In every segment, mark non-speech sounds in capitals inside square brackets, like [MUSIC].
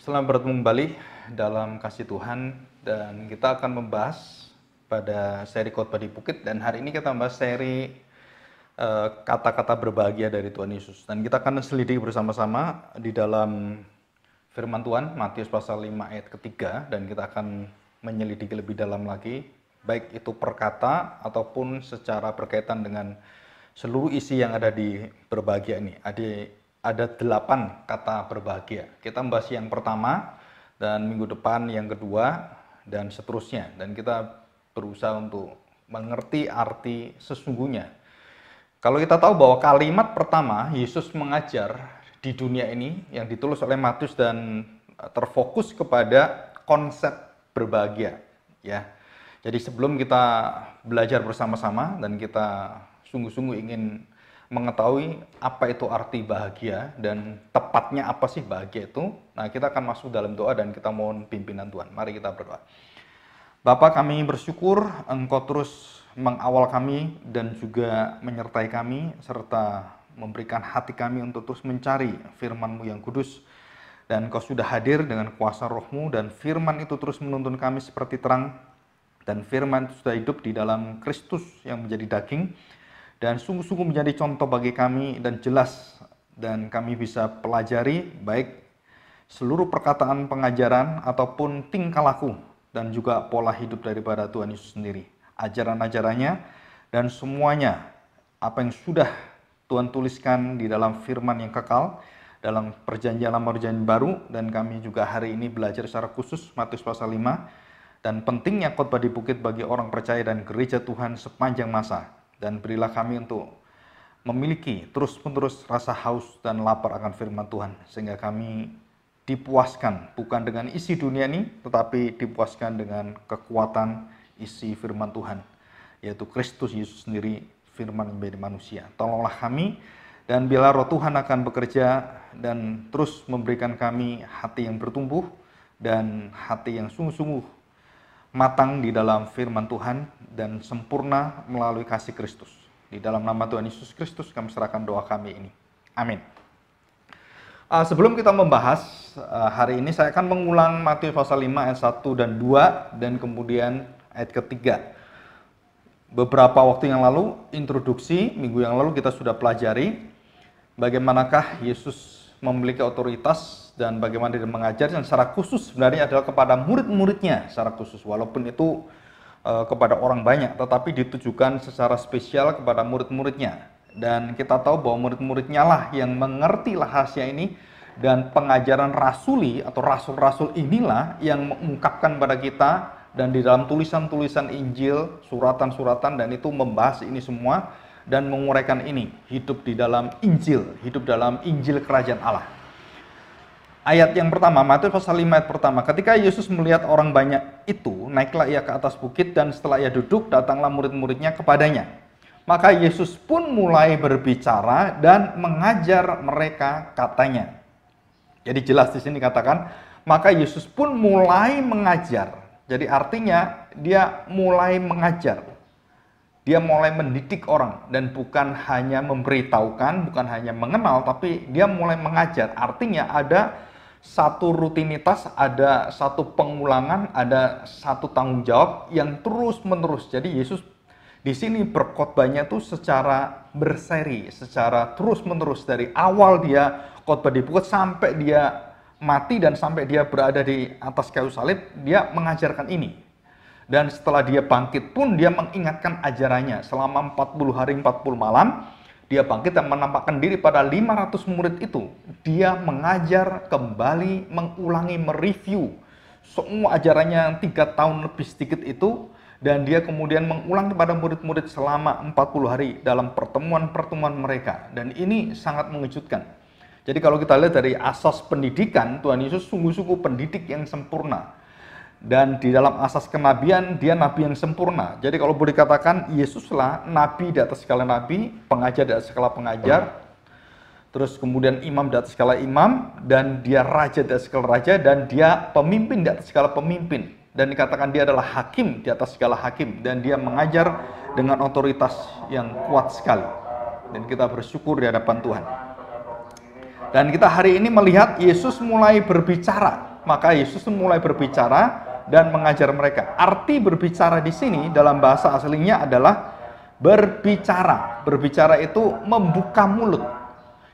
Selamat bertemu kembali dalam kasih Tuhan dan kita akan membahas pada seri khotbah di Bukit dan hari ini kita membahas seri kata eh, kata-kata berbahagia dari Tuhan Yesus dan kita akan selidiki bersama-sama di dalam firman Tuhan Matius pasal 5 ayat ketiga dan kita akan menyelidiki lebih dalam lagi baik itu perkata ataupun secara berkaitan dengan seluruh isi yang ada di berbahagia ini. Ada ada delapan kata berbahagia. Kita membahas yang pertama dan minggu depan yang kedua dan seterusnya. Dan kita berusaha untuk mengerti arti sesungguhnya. Kalau kita tahu bahwa kalimat pertama Yesus mengajar di dunia ini yang ditulis oleh Matius dan eh, terfokus kepada konsep berbahagia, ya. Jadi sebelum kita belajar bersama-sama dan kita sungguh-sungguh ingin mengetahui apa itu arti bahagia dan tepatnya apa sih bahagia itu, nah kita akan masuk dalam doa dan kita mohon pimpinan Tuhan. Mari kita berdoa. Bapa kami bersyukur Engkau terus mengawal kami dan juga menyertai kami serta memberikan hati kami untuk terus mencari firman-Mu yang kudus. Dan Engkau sudah hadir dengan kuasa rohmu dan firman itu terus menuntun kami seperti terang dan firman itu sudah hidup di dalam Kristus yang menjadi daging dan sungguh-sungguh menjadi contoh bagi kami dan jelas dan kami bisa pelajari baik seluruh perkataan pengajaran ataupun tingkah laku dan juga pola hidup daripada Tuhan Yesus sendiri. Ajaran-ajarannya dan semuanya apa yang sudah Tuhan tuliskan di dalam firman yang kekal dalam perjanjian lama perjanjian baru dan kami juga hari ini belajar secara khusus Matius pasal 5 dan pentingnya khotbah di bukit bagi orang percaya dan gereja Tuhan sepanjang masa dan berilah kami untuk memiliki terus-menerus rasa haus dan lapar akan firman Tuhan sehingga kami dipuaskan bukan dengan isi dunia ini tetapi dipuaskan dengan kekuatan isi firman Tuhan yaitu Kristus Yesus sendiri firman menjadi manusia. Tolonglah kami dan bila roh Tuhan akan bekerja dan terus memberikan kami hati yang bertumbuh dan hati yang sungguh-sungguh matang di dalam firman Tuhan dan sempurna melalui kasih Kristus. Di dalam nama Tuhan Yesus Kristus kami serahkan doa kami ini. Amin. Uh, sebelum kita membahas uh, hari ini saya akan mengulang Matius pasal 5 ayat 1 dan 2 dan kemudian ayat ketiga. Beberapa waktu yang lalu introduksi minggu yang lalu kita sudah pelajari bagaimanakah Yesus memiliki otoritas dan bagaimana dia mengajar dan secara khusus sebenarnya adalah kepada murid-muridnya secara khusus walaupun itu e, kepada orang banyak tetapi ditujukan secara spesial kepada murid-muridnya dan kita tahu bahwa murid-muridnya lah yang mengerti rahasia ini dan pengajaran rasuli atau rasul-rasul inilah yang mengungkapkan pada kita dan di dalam tulisan-tulisan Injil, suratan-suratan dan itu membahas ini semua dan menguraikan ini, hidup di dalam Injil, hidup dalam Injil kerajaan Allah. Ayat yang pertama, Matius pasal 5 ayat pertama, ketika Yesus melihat orang banyak itu, naiklah ia ke atas bukit dan setelah ia duduk, datanglah murid-muridnya kepadanya. Maka Yesus pun mulai berbicara dan mengajar mereka katanya. Jadi jelas di sini katakan, maka Yesus pun mulai mengajar. Jadi artinya dia mulai mengajar dia mulai mendidik orang dan bukan hanya memberitahukan, bukan hanya mengenal, tapi dia mulai mengajar. Artinya ada satu rutinitas, ada satu pengulangan, ada satu tanggung jawab yang terus menerus. Jadi Yesus di sini berkhotbahnya tuh secara berseri, secara terus menerus dari awal dia khotbah di bukit sampai dia mati dan sampai dia berada di atas kayu salib, dia mengajarkan ini dan setelah dia bangkit pun dia mengingatkan ajarannya selama 40 hari 40 malam dia bangkit dan menampakkan diri pada 500 murid itu dia mengajar kembali mengulangi mereview semua ajarannya yang tiga tahun lebih sedikit itu dan dia kemudian mengulang kepada murid-murid selama 40 hari dalam pertemuan-pertemuan mereka dan ini sangat mengejutkan jadi kalau kita lihat dari asas pendidikan Tuhan Yesus sungguh-sungguh pendidik yang sempurna dan di dalam asas kenabian dia nabi yang sempurna. Jadi kalau boleh dikatakan Yesuslah nabi di atas segala nabi, pengajar di atas segala pengajar, terus kemudian imam di atas segala imam dan dia raja di atas segala raja dan dia pemimpin di atas segala pemimpin dan dikatakan dia adalah hakim di atas segala hakim dan dia mengajar dengan otoritas yang kuat sekali. Dan kita bersyukur di hadapan Tuhan. Dan kita hari ini melihat Yesus mulai berbicara. Maka Yesus mulai berbicara dan mengajar mereka. Arti berbicara di sini dalam bahasa aslinya adalah berbicara. Berbicara itu membuka mulut.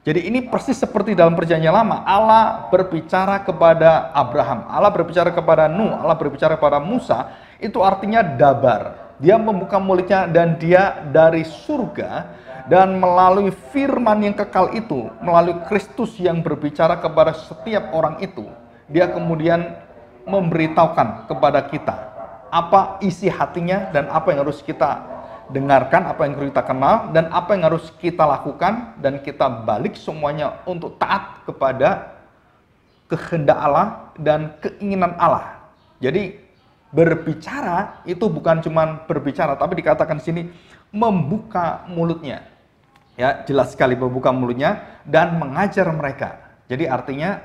Jadi ini persis seperti dalam perjanjian lama. Allah berbicara kepada Abraham, Allah berbicara kepada Nuh, Allah berbicara kepada Musa, itu artinya dabar. Dia membuka mulutnya dan dia dari surga dan melalui firman yang kekal itu, melalui Kristus yang berbicara kepada setiap orang itu, dia kemudian memberitahukan kepada kita apa isi hatinya dan apa yang harus kita dengarkan, apa yang harus kita kenal dan apa yang harus kita lakukan dan kita balik semuanya untuk taat kepada kehendak Allah dan keinginan Allah. Jadi berbicara itu bukan cuman berbicara tapi dikatakan sini membuka mulutnya. Ya, jelas sekali membuka mulutnya dan mengajar mereka. Jadi artinya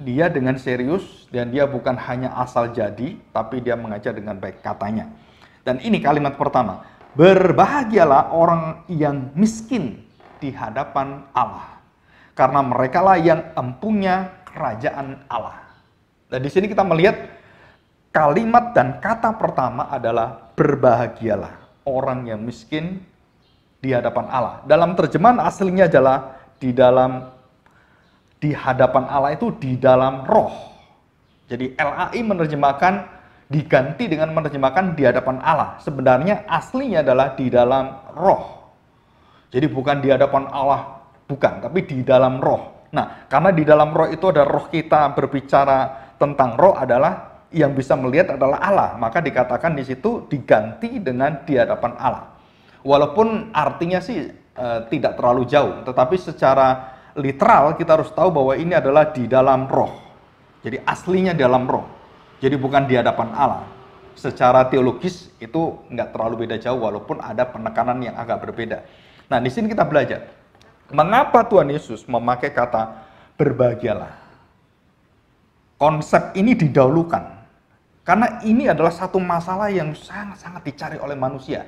dia dengan serius dan dia bukan hanya asal jadi, tapi dia mengajar dengan baik katanya. Dan ini kalimat pertama, berbahagialah orang yang miskin di hadapan Allah, karena merekalah yang empunya kerajaan Allah. Nah, di sini kita melihat kalimat dan kata pertama adalah berbahagialah orang yang miskin di hadapan Allah. Dalam terjemahan aslinya adalah di dalam di hadapan Allah itu di dalam roh. Jadi LAI menerjemahkan diganti dengan menerjemahkan di hadapan Allah. Sebenarnya aslinya adalah di dalam roh. Jadi bukan di hadapan Allah, bukan, tapi di dalam roh. Nah, karena di dalam roh itu ada roh kita berbicara tentang roh adalah yang bisa melihat adalah Allah, maka dikatakan di situ diganti dengan di hadapan Allah. Walaupun artinya sih e, tidak terlalu jauh, tetapi secara literal kita harus tahu bahwa ini adalah di dalam roh. Jadi aslinya dalam roh. Jadi bukan di hadapan Allah. Secara teologis itu nggak terlalu beda jauh walaupun ada penekanan yang agak berbeda. Nah di sini kita belajar. Mengapa Tuhan Yesus memakai kata berbahagialah? Konsep ini didahulukan. Karena ini adalah satu masalah yang sangat-sangat dicari oleh manusia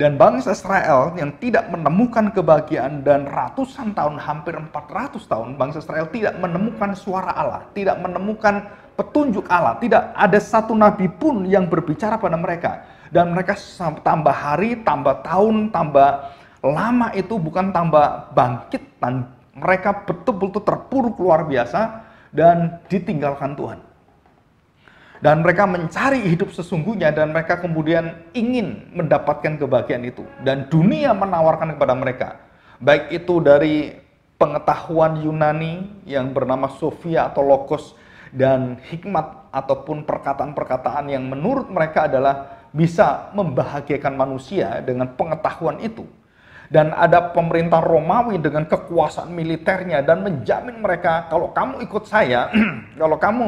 dan bangsa Israel yang tidak menemukan kebahagiaan dan ratusan tahun hampir 400 tahun bangsa Israel tidak menemukan suara Allah, tidak menemukan petunjuk Allah, tidak ada satu nabi pun yang berbicara pada mereka dan mereka tambah hari, tambah tahun, tambah lama itu bukan tambah bangkit, mereka betul-betul terpuruk luar biasa dan ditinggalkan Tuhan dan mereka mencari hidup sesungguhnya dan mereka kemudian ingin mendapatkan kebahagiaan itu dan dunia menawarkan kepada mereka baik itu dari pengetahuan Yunani yang bernama Sofia atau Logos dan hikmat ataupun perkataan-perkataan yang menurut mereka adalah bisa membahagiakan manusia dengan pengetahuan itu dan ada pemerintah Romawi dengan kekuasaan militernya dan menjamin mereka kalau kamu ikut saya, [CLEARS THROAT] kalau kamu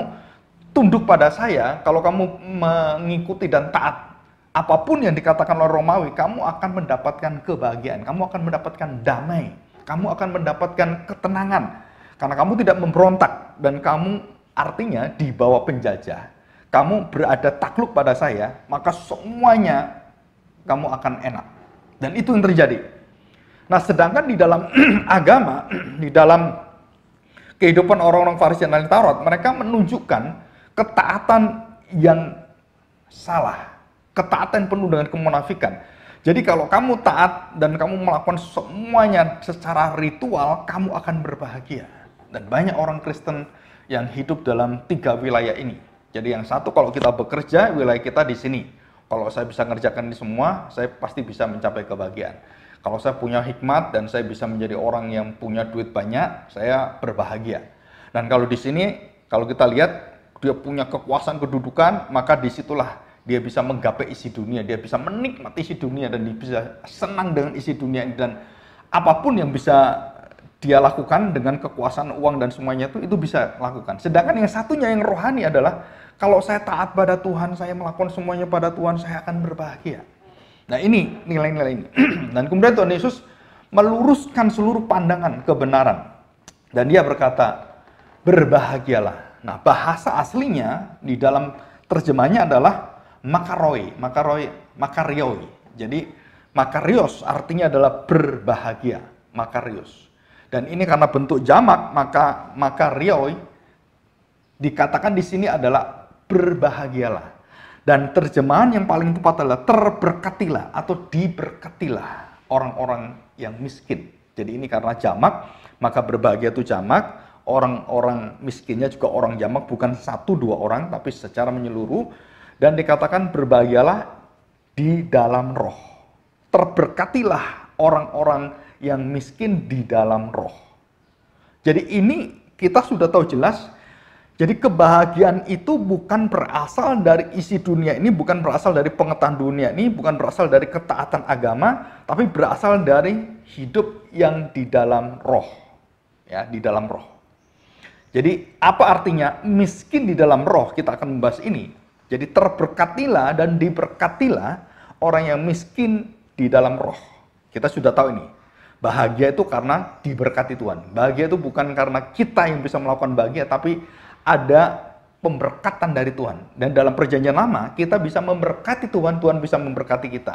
tunduk pada saya, kalau kamu mengikuti dan taat apapun yang dikatakan oleh Romawi, kamu akan mendapatkan kebahagiaan, kamu akan mendapatkan damai, kamu akan mendapatkan ketenangan. Karena kamu tidak memberontak dan kamu artinya di bawah penjajah. Kamu berada takluk pada saya, maka semuanya kamu akan enak. Dan itu yang terjadi. Nah, sedangkan di dalam [CLEARS THROAT] agama, [CLEARS THROAT] di dalam kehidupan orang-orang Farisi dan Tarot mereka menunjukkan ketaatan yang salah, ketaatan penuh dengan kemunafikan. Jadi kalau kamu taat dan kamu melakukan semuanya secara ritual, kamu akan berbahagia. Dan banyak orang Kristen yang hidup dalam tiga wilayah ini. Jadi yang satu kalau kita bekerja, wilayah kita di sini. Kalau saya bisa ngerjakan ini semua, saya pasti bisa mencapai kebahagiaan. Kalau saya punya hikmat dan saya bisa menjadi orang yang punya duit banyak, saya berbahagia. Dan kalau di sini, kalau kita lihat dia punya kekuasaan kedudukan, maka disitulah dia bisa menggapai isi dunia, dia bisa menikmati isi dunia dan dia bisa senang dengan isi dunia dan apapun yang bisa dia lakukan dengan kekuasaan uang dan semuanya itu itu bisa lakukan. Sedangkan yang satunya yang rohani adalah kalau saya taat pada Tuhan, saya melakukan semuanya pada Tuhan, saya akan berbahagia. Nah ini nilai-nilai ini. [CLEARS THROAT] dan kemudian Tuhan Yesus meluruskan seluruh pandangan kebenaran. Dan dia berkata, berbahagialah Nah, bahasa aslinya di dalam terjemahnya adalah makaroi, makaroi, makarioi. Jadi makarios artinya adalah berbahagia, makarios. Dan ini karena bentuk jamak, maka makarioi dikatakan di sini adalah berbahagialah. Dan terjemahan yang paling tepat adalah terberkatilah atau diberkatilah orang-orang yang miskin. Jadi ini karena jamak, maka berbahagia itu jamak, orang-orang miskinnya juga orang jamak bukan satu dua orang tapi secara menyeluruh dan dikatakan berbahagialah di dalam roh. Terberkatilah orang-orang yang miskin di dalam roh. Jadi ini kita sudah tahu jelas jadi kebahagiaan itu bukan berasal dari isi dunia ini, bukan berasal dari pengetahuan dunia ini, bukan berasal dari ketaatan agama, tapi berasal dari hidup yang di dalam roh. Ya, di dalam roh. Jadi apa artinya miskin di dalam roh? Kita akan membahas ini. Jadi terberkatilah dan diberkatilah orang yang miskin di dalam roh. Kita sudah tahu ini. Bahagia itu karena diberkati Tuhan. Bahagia itu bukan karena kita yang bisa melakukan bahagia, tapi ada pemberkatan dari Tuhan. Dan dalam perjanjian lama, kita bisa memberkati Tuhan, Tuhan bisa memberkati kita.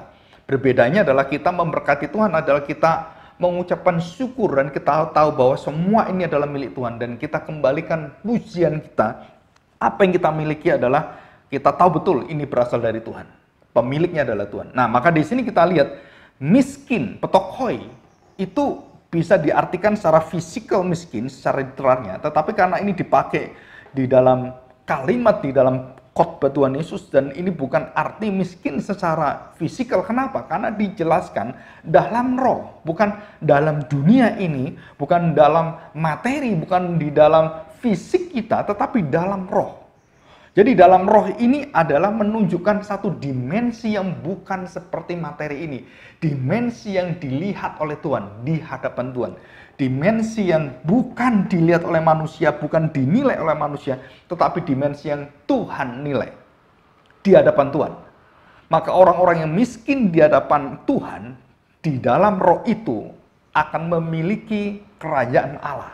Berbedanya adalah kita memberkati Tuhan adalah kita mengucapkan syukur dan kita tahu bahwa semua ini adalah milik Tuhan dan kita kembalikan pujian kita, apa yang kita miliki adalah kita tahu betul ini berasal dari Tuhan. Pemiliknya adalah Tuhan. Nah, maka di sini kita lihat miskin, petokoi itu bisa diartikan secara fisikal miskin secara literalnya, tetapi karena ini dipakai di dalam kalimat di dalam khotbah Tuhan Yesus dan ini bukan arti miskin secara fisikal. Kenapa? Karena dijelaskan dalam roh, bukan dalam dunia ini, bukan dalam materi, bukan di dalam fisik kita, tetapi dalam roh. Jadi dalam roh ini adalah menunjukkan satu dimensi yang bukan seperti materi ini. Dimensi yang dilihat oleh Tuhan, di hadapan Tuhan dimensi yang bukan dilihat oleh manusia, bukan dinilai oleh manusia, tetapi dimensi yang Tuhan nilai di hadapan Tuhan. Maka orang-orang yang miskin di hadapan Tuhan, di dalam roh itu akan memiliki kerajaan Allah.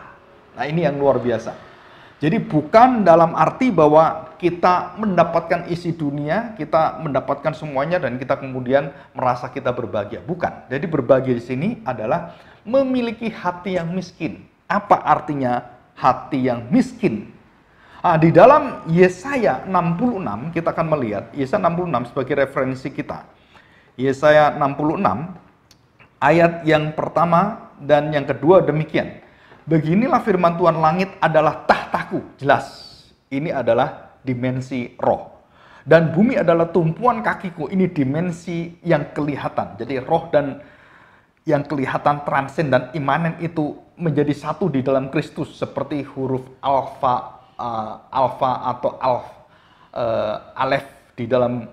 Nah ini yang luar biasa. Jadi bukan dalam arti bahwa kita mendapatkan isi dunia, kita mendapatkan semuanya dan kita kemudian merasa kita berbahagia. Bukan. Jadi berbahagia di sini adalah memiliki hati yang miskin. Apa artinya hati yang miskin? Nah, di dalam Yesaya 66 kita akan melihat Yesaya 66 sebagai referensi kita. Yesaya 66 ayat yang pertama dan yang kedua demikian. Beginilah firman Tuhan langit adalah tahtaku. Jelas. Ini adalah dimensi roh. Dan bumi adalah tumpuan kakiku. Ini dimensi yang kelihatan. Jadi roh dan yang kelihatan transen dan imanen itu menjadi satu di dalam Kristus seperti huruf alfa uh, eh, alfa atau alf uh, alef di dalam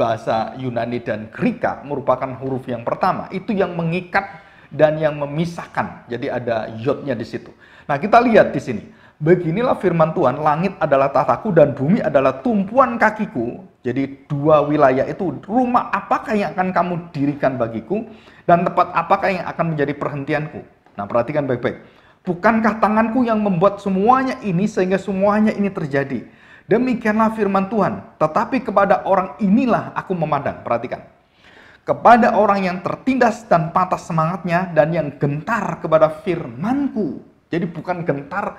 bahasa Yunani dan Greka merupakan huruf yang pertama itu yang mengikat dan yang memisahkan jadi ada yodnya di situ nah kita lihat di sini beginilah firman Tuhan langit adalah tataku dan bumi adalah tumpuan kakiku jadi dua wilayah itu rumah apakah yang akan kamu dirikan bagiku dan tempat apakah yang akan menjadi perhentianku. Nah perhatikan baik-baik. Bukankah tanganku yang membuat semuanya ini sehingga semuanya ini terjadi? Demikianlah firman Tuhan. Tetapi kepada orang inilah aku memandang. Perhatikan. Kepada orang yang tertindas dan patah semangatnya dan yang gentar kepada firmanku. Jadi bukan gentar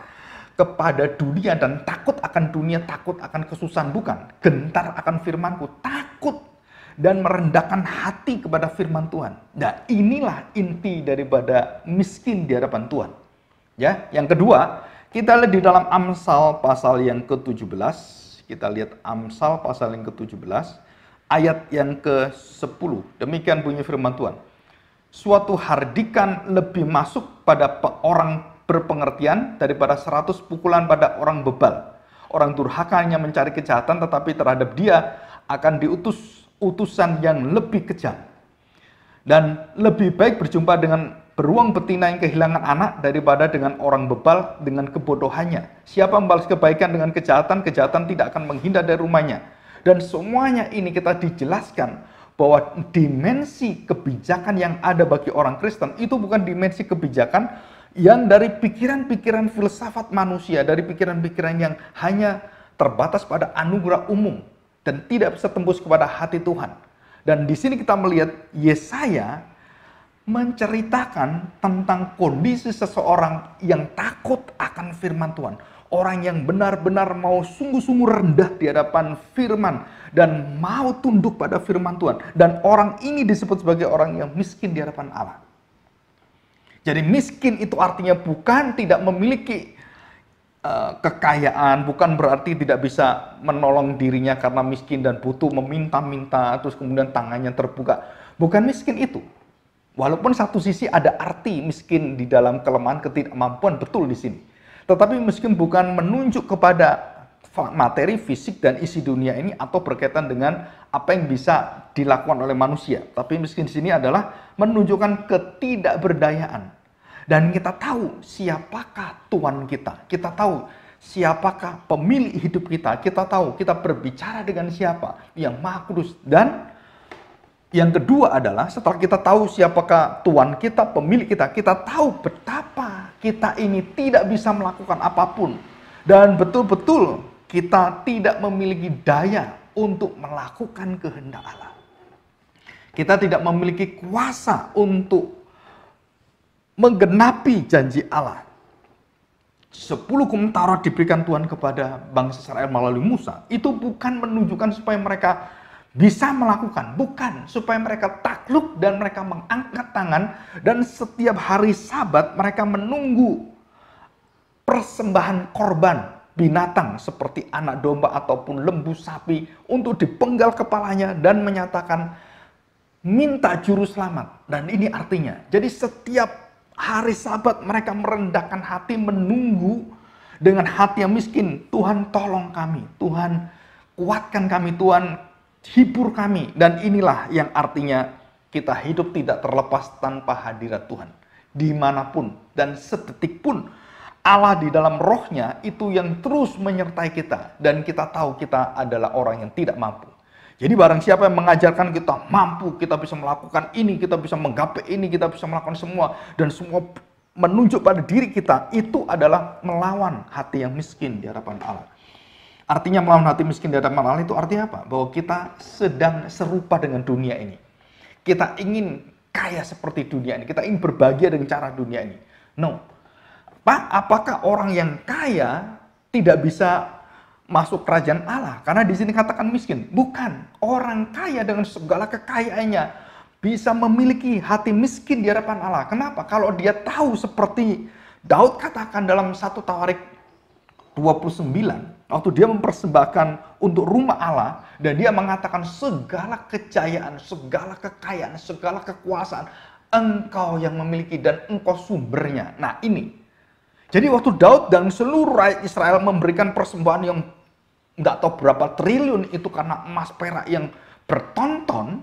kepada dunia dan takut akan dunia, takut akan kesusahan, bukan. Gentar akan firmanku, takut dan merendahkan hati kepada firman Tuhan. Nah inilah inti daripada miskin di hadapan Tuhan. Ya, yang kedua, kita lihat di dalam Amsal pasal yang ke-17. Kita lihat Amsal pasal yang ke-17, ayat yang ke-10. Demikian bunyi firman Tuhan. Suatu hardikan lebih masuk pada orang berpengertian daripada 100 pukulan pada orang bebal. Orang durhaka hanya mencari kejahatan tetapi terhadap dia akan diutus utusan yang lebih kejam. Dan lebih baik berjumpa dengan beruang betina yang kehilangan anak daripada dengan orang bebal dengan kebodohannya. Siapa membalas kebaikan dengan kejahatan, kejahatan tidak akan menghindar dari rumahnya. Dan semuanya ini kita dijelaskan bahwa dimensi kebijakan yang ada bagi orang Kristen itu bukan dimensi kebijakan yang dari pikiran-pikiran filsafat manusia, dari pikiran-pikiran yang hanya terbatas pada anugerah umum dan tidak bisa tembus kepada hati Tuhan. Dan di sini kita melihat Yesaya menceritakan tentang kondisi seseorang yang takut akan firman Tuhan. Orang yang benar-benar mau sungguh-sungguh rendah di hadapan firman dan mau tunduk pada firman Tuhan. Dan orang ini disebut sebagai orang yang miskin di hadapan Allah. Jadi miskin itu artinya bukan tidak memiliki uh, kekayaan, bukan berarti tidak bisa menolong dirinya karena miskin dan butuh meminta-minta, terus kemudian tangannya terbuka. Bukan miskin itu. Walaupun satu sisi ada arti miskin di dalam kelemahan ketidakmampuan betul di sini. Tetapi miskin bukan menunjuk kepada materi fisik dan isi dunia ini atau berkaitan dengan apa yang bisa dilakukan oleh manusia, tapi miskin di sini adalah menunjukkan ketidakberdayaan. Dan kita tahu siapakah Tuhan kita. Kita tahu siapakah pemilik hidup kita. Kita tahu kita berbicara dengan siapa yang maha kudus. Dan yang kedua adalah setelah kita tahu siapakah Tuhan kita, pemilik kita, kita tahu betapa kita ini tidak bisa melakukan apapun. Dan betul-betul kita tidak memiliki daya untuk melakukan kehendak Allah. Kita tidak memiliki kuasa untuk menggenapi janji Allah. Sepuluh hukum diberikan Tuhan kepada bangsa Israel melalui Musa. Itu bukan menunjukkan supaya mereka bisa melakukan. Bukan. Supaya mereka takluk dan mereka mengangkat tangan. Dan setiap hari sabat mereka menunggu persembahan korban binatang seperti anak domba ataupun lembu sapi untuk dipenggal kepalanya dan menyatakan minta juru selamat. Dan ini artinya, jadi setiap hari sabat mereka merendahkan hati menunggu dengan hati yang miskin. Tuhan tolong kami, Tuhan kuatkan kami, Tuhan hibur kami. Dan inilah yang artinya kita hidup tidak terlepas tanpa hadirat Tuhan. Dimanapun dan sedetik pun Allah di dalam rohnya itu yang terus menyertai kita. Dan kita tahu kita adalah orang yang tidak mampu. Jadi barang siapa yang mengajarkan kita mampu, kita bisa melakukan ini, kita bisa menggapai ini, kita bisa melakukan semua. Dan semua menunjuk pada diri kita itu adalah melawan hati yang miskin di hadapan Allah. Artinya melawan hati miskin di hadapan Allah itu artinya apa? Bahwa kita sedang serupa dengan dunia ini. Kita ingin kaya seperti dunia ini. Kita ingin berbahagia dengan cara dunia ini. No, Pak, apakah orang yang kaya tidak bisa masuk kerajaan Allah? Karena di sini katakan miskin. Bukan. Orang kaya dengan segala kekayaannya bisa memiliki hati miskin di hadapan Allah. Kenapa? Kalau dia tahu seperti Daud katakan dalam satu Tawarik 29, waktu dia mempersembahkan untuk rumah Allah dan dia mengatakan segala kejayaan, segala kekayaan, segala kekuasaan engkau yang memiliki dan engkau sumbernya. Nah, ini jadi waktu Daud dan seluruh rakyat Israel memberikan persembahan yang nggak tahu berapa triliun itu karena emas perak yang bertonton,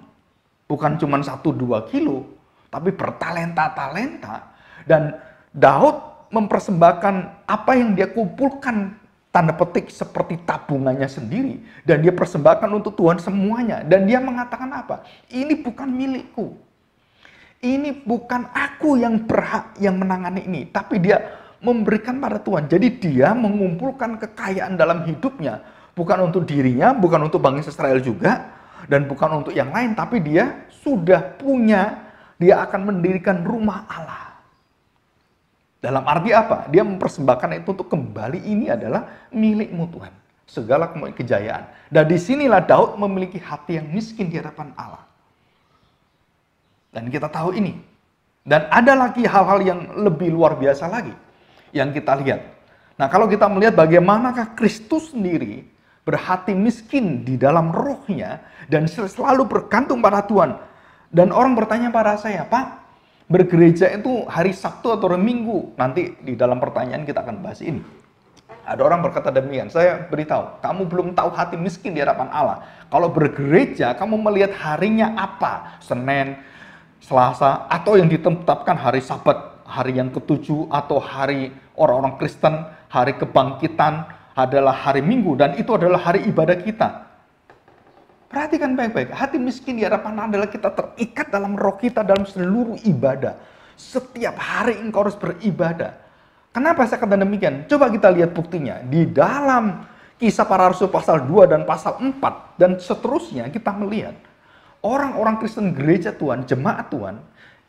bukan cuma satu dua kilo, tapi bertalenta-talenta. Dan Daud mempersembahkan apa yang dia kumpulkan tanda petik seperti tabungannya sendiri. Dan dia persembahkan untuk Tuhan semuanya. Dan dia mengatakan apa? Ini bukan milikku. Ini bukan aku yang berhak yang menangani ini. Tapi dia memberikan pada Tuhan. Jadi dia mengumpulkan kekayaan dalam hidupnya. Bukan untuk dirinya, bukan untuk bangsa Israel juga, dan bukan untuk yang lain, tapi dia sudah punya, dia akan mendirikan rumah Allah. Dalam arti apa? Dia mempersembahkan itu untuk kembali ini adalah milikmu Tuhan. Segala kejayaan. Dan disinilah Daud memiliki hati yang miskin di hadapan Allah. Dan kita tahu ini. Dan ada lagi hal-hal yang lebih luar biasa lagi yang kita lihat. Nah, kalau kita melihat bagaimanakah Kristus sendiri berhati miskin di dalam rohnya dan selalu bergantung pada Tuhan. Dan orang bertanya pada saya, Pak, bergereja itu hari Sabtu atau hari Minggu? Nanti di dalam pertanyaan kita akan bahas ini. Ada orang berkata demikian, saya beritahu, kamu belum tahu hati miskin di hadapan Allah. Kalau bergereja, kamu melihat harinya apa? Senin, Selasa, atau yang ditetapkan hari Sabat hari yang ketujuh atau hari orang-orang Kristen, hari kebangkitan adalah hari Minggu dan itu adalah hari ibadah kita. Perhatikan baik-baik, hati miskin di hadapan adalah kita terikat dalam roh kita dalam seluruh ibadah. Setiap hari engkau harus beribadah. Kenapa saya kata demikian? Coba kita lihat buktinya. Di dalam kisah para rasul pasal 2 dan pasal 4 dan seterusnya kita melihat orang-orang Kristen gereja Tuhan, jemaat Tuhan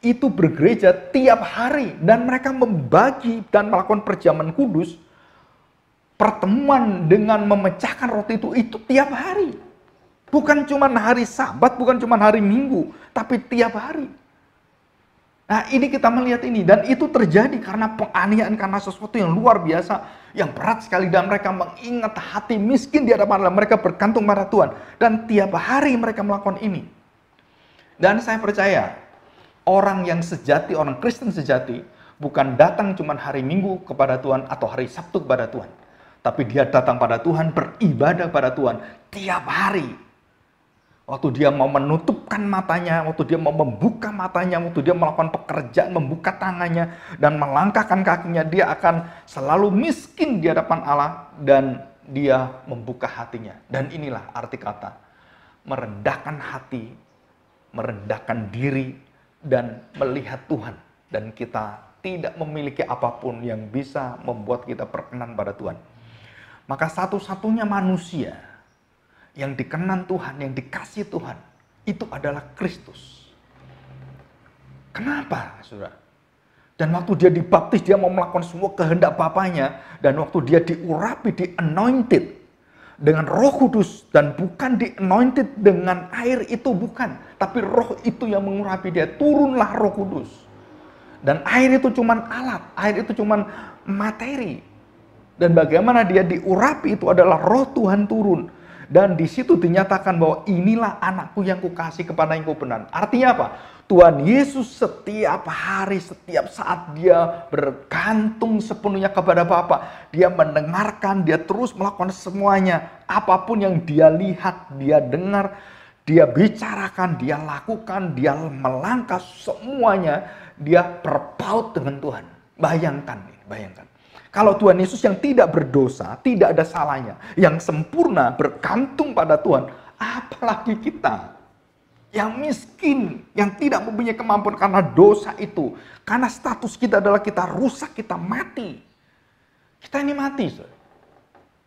itu bergereja tiap hari dan mereka membagi dan melakukan perjaman kudus pertemuan dengan memecahkan roti itu itu tiap hari. Bukan cuma hari sabat, bukan cuma hari minggu, tapi tiap hari. Nah ini kita melihat ini, dan itu terjadi karena penganiayaan, karena sesuatu yang luar biasa, yang berat sekali, dan mereka mengingat hati miskin di hadapan Allah, mereka bergantung pada Tuhan. Dan tiap hari mereka melakukan ini. Dan saya percaya, Orang yang sejati, orang Kristen sejati, bukan datang cuma hari Minggu kepada Tuhan atau hari Sabtu kepada Tuhan. Tapi dia datang pada Tuhan, beribadah pada Tuhan tiap hari. Waktu dia mau menutupkan matanya, waktu dia mau membuka matanya, waktu dia melakukan pekerjaan, membuka tangannya, dan melangkahkan kakinya, dia akan selalu miskin di hadapan Allah, dan dia membuka hatinya. Dan inilah arti kata, merendahkan hati, merendahkan diri, dan melihat Tuhan dan kita tidak memiliki apapun yang bisa membuat kita berkenan pada Tuhan. Maka satu-satunya manusia yang dikenan Tuhan, yang dikasih Tuhan, itu adalah Kristus. Kenapa, saudara? Dan waktu dia dibaptis, dia mau melakukan semua kehendak Bapaknya. Dan waktu dia diurapi, di anointed, dengan roh kudus dan bukan di anointed dengan air itu bukan. Tapi roh itu yang mengurapi dia. Turunlah roh kudus. Dan air itu cuman alat, air itu cuman materi. Dan bagaimana dia diurapi itu adalah roh Tuhan turun. Dan di situ dinyatakan bahwa inilah anakku yang kukasih kepada yang kubenar. Artinya apa? Tuhan Yesus setiap hari, setiap saat dia bergantung sepenuhnya kepada Bapa. Dia mendengarkan, dia terus melakukan semuanya. Apapun yang dia lihat, dia dengar, dia bicarakan, dia lakukan, dia melangkah semuanya. Dia berpaut dengan Tuhan. Bayangkan, bayangkan. Kalau Tuhan Yesus yang tidak berdosa, tidak ada salahnya, yang sempurna bergantung pada Tuhan, apalagi kita yang miskin, yang tidak mempunyai kemampuan karena dosa itu. Karena status kita adalah kita rusak, kita mati. Kita ini mati.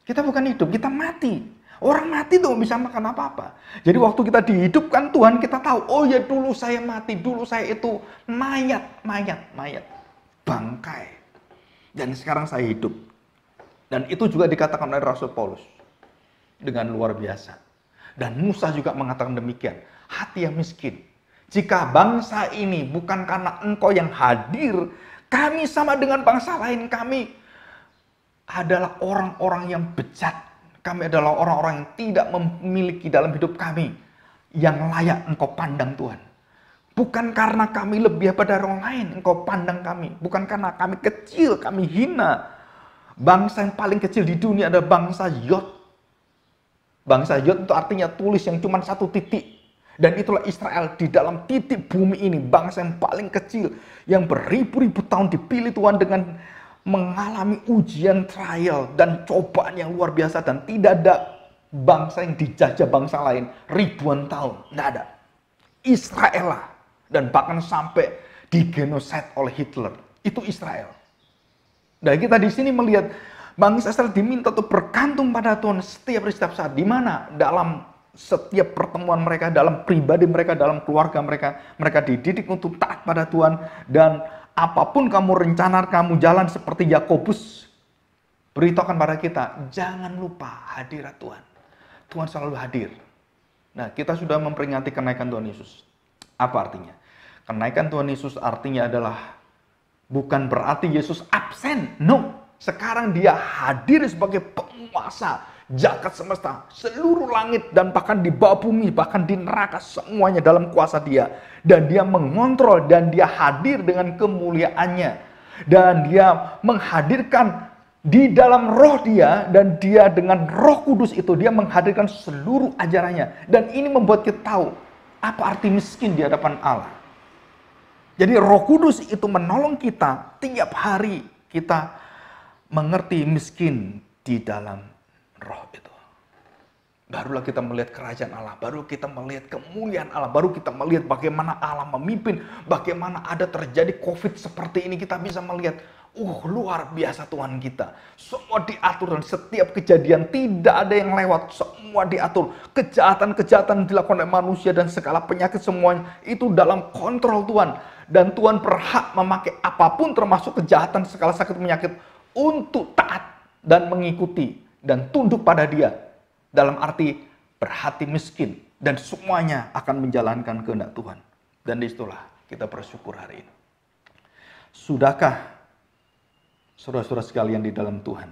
Kita bukan hidup, kita mati. Orang mati tuh bisa makan apa-apa. Jadi waktu kita dihidupkan Tuhan kita tahu, oh ya dulu saya mati, dulu saya itu mayat, mayat, mayat. Bangkai. Dan sekarang saya hidup. Dan itu juga dikatakan oleh Rasul Paulus. Dengan luar biasa. Dan Musa juga mengatakan demikian hati yang miskin. Jika bangsa ini bukan karena engkau yang hadir, kami sama dengan bangsa lain kami adalah orang-orang yang bejat. Kami adalah orang-orang yang tidak memiliki dalam hidup kami yang layak engkau pandang Tuhan. Bukan karena kami lebih daripada orang lain, engkau pandang kami. Bukan karena kami kecil, kami hina. Bangsa yang paling kecil di dunia ada bangsa Yot. Bangsa Yot itu artinya tulis yang cuma satu titik. Dan itulah Israel di dalam titik bumi ini, bangsa yang paling kecil, yang beribu-ribu tahun dipilih Tuhan dengan mengalami ujian trial dan cobaan yang luar biasa dan tidak ada bangsa yang dijajah bangsa lain ribuan tahun. Tidak ada. Israel lah. Dan bahkan sampai digenoset oleh Hitler. Itu Israel. Dan nah, kita di sini melihat bangsa Israel diminta untuk bergantung pada Tuhan setiap setiap saat. Di mana? Dalam setiap pertemuan mereka dalam pribadi mereka, dalam keluarga mereka, mereka dididik untuk taat pada Tuhan dan apapun kamu rencana kamu jalan seperti Yakobus beritakan pada kita, jangan lupa hadirat Tuhan. Tuhan selalu hadir. Nah, kita sudah memperingati kenaikan Tuhan Yesus. Apa artinya? Kenaikan Tuhan Yesus artinya adalah bukan berarti Yesus absen. No, sekarang dia hadir sebagai penguasa, jagat semesta, seluruh langit dan bahkan di bawah bumi, bahkan di neraka semuanya dalam kuasa Dia dan Dia mengontrol dan Dia hadir dengan kemuliaannya dan Dia menghadirkan di dalam roh dia dan dia dengan roh kudus itu dia menghadirkan seluruh ajarannya dan ini membuat kita tahu apa arti miskin di hadapan Allah. Jadi roh kudus itu menolong kita tiap hari kita mengerti miskin di dalam roh itu. Barulah kita melihat kerajaan Allah, baru kita melihat kemuliaan Allah, baru kita melihat bagaimana Allah memimpin, bagaimana ada terjadi COVID seperti ini. Kita bisa melihat, uh luar biasa Tuhan kita. Semua diatur dan setiap kejadian tidak ada yang lewat, semua diatur. Kejahatan-kejahatan dilakukan oleh manusia dan segala penyakit semuanya itu dalam kontrol Tuhan. Dan Tuhan berhak memakai apapun termasuk kejahatan segala sakit penyakit untuk taat dan mengikuti dan tunduk pada dia. Dalam arti berhati miskin dan semuanya akan menjalankan kehendak Tuhan. Dan disitulah kita bersyukur hari ini. Sudahkah saudara-saudara sekalian di dalam Tuhan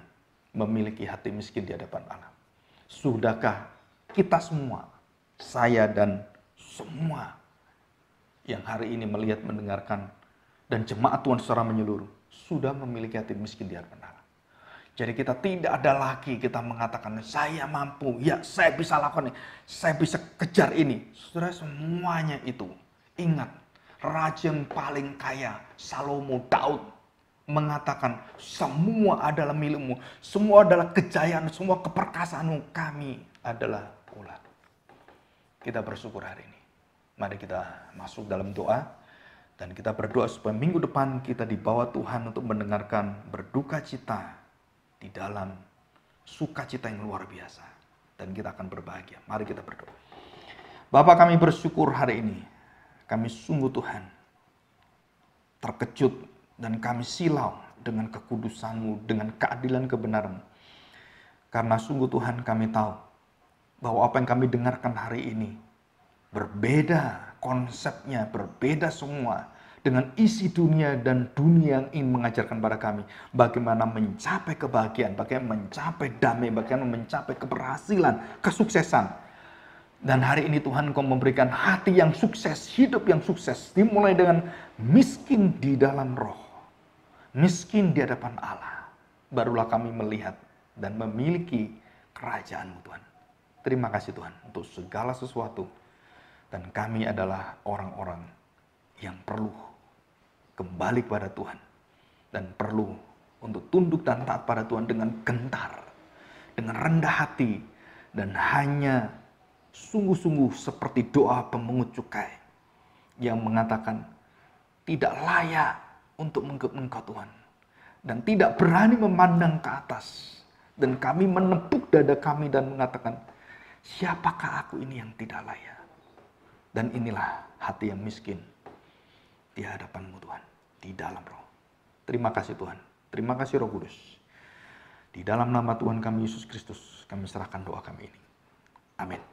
memiliki hati miskin di hadapan Allah? Sudahkah kita semua, saya dan semua yang hari ini melihat, mendengarkan, dan jemaat Tuhan secara menyeluruh, sudah memiliki hati miskin di hadapan Allah? Jadi kita tidak ada lagi kita mengatakan saya mampu, ya saya bisa lakukan ini, saya bisa kejar ini. Saudara semuanya itu ingat raja yang paling kaya Salomo Daud mengatakan semua adalah milikmu, semua adalah kejayaan, semua keperkasaanmu kami adalah pula. Kita bersyukur hari ini. Mari kita masuk dalam doa dan kita berdoa supaya minggu depan kita dibawa Tuhan untuk mendengarkan berduka cita di dalam sukacita yang luar biasa. Dan kita akan berbahagia. Mari kita berdoa. Bapak kami bersyukur hari ini. Kami sungguh Tuhan terkejut dan kami silau dengan kekudusanmu, dengan keadilan kebenaran. Karena sungguh Tuhan kami tahu bahwa apa yang kami dengarkan hari ini berbeda konsepnya, berbeda semua dengan isi dunia dan dunia yang ingin mengajarkan pada kami bagaimana mencapai kebahagiaan, bagaimana mencapai damai, bagaimana mencapai keberhasilan, kesuksesan. Dan hari ini Tuhan kau memberikan hati yang sukses, hidup yang sukses, dimulai dengan miskin di dalam roh, miskin di hadapan Allah. Barulah kami melihat dan memiliki kerajaan Tuhan. Terima kasih Tuhan untuk segala sesuatu. Dan kami adalah orang-orang yang perlu kembali kepada Tuhan dan perlu untuk tunduk dan taat pada Tuhan dengan gentar, dengan rendah hati dan hanya sungguh-sungguh seperti doa pemungut cukai yang mengatakan tidak layak untuk mengikut engkau Tuhan dan tidak berani memandang ke atas dan kami menepuk dada kami dan mengatakan siapakah aku ini yang tidak layak dan inilah hati yang miskin di hadapanmu Tuhan, di dalam roh. Terima kasih Tuhan, terima kasih roh kudus. Di dalam nama Tuhan kami Yesus Kristus, kami serahkan doa kami ini. Amin.